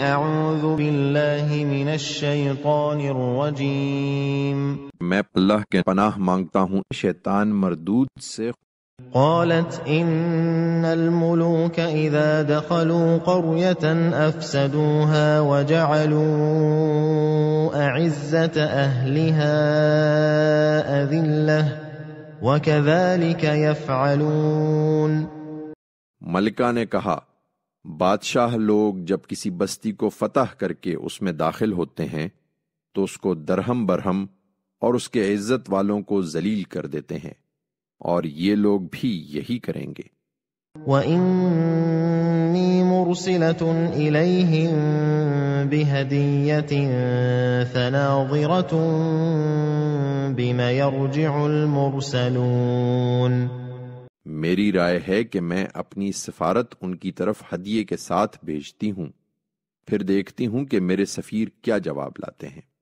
أعوذ بالله من الشيطان الرجيم میں اللہ کے پناہ مانگتا ہوں شیطان مردود سے قالت إن الملوك إذا دخلوا قرية أفسدوها وجعلوا أعزة أهلها أذلة وكذلك يفعلون ملکہ نے کہا بادشاہ لوگ جب کسی بستی کو فتح کر کے اس میں داخل ہوتے ہیں تو اس کو درہم برہم اور اس کے عزت والوں کو ذلیل کر دیتے ہیں اور یہ لوگ بھی یہی کریں گے میری رائے ہے کہ میں اپنی سفارت ان کی طرف ہدیے کے ساتھ بھیجتی ہوں پھر دیکھتی ہوں کہ میرے سفیر کیا جواب لاتے ہیں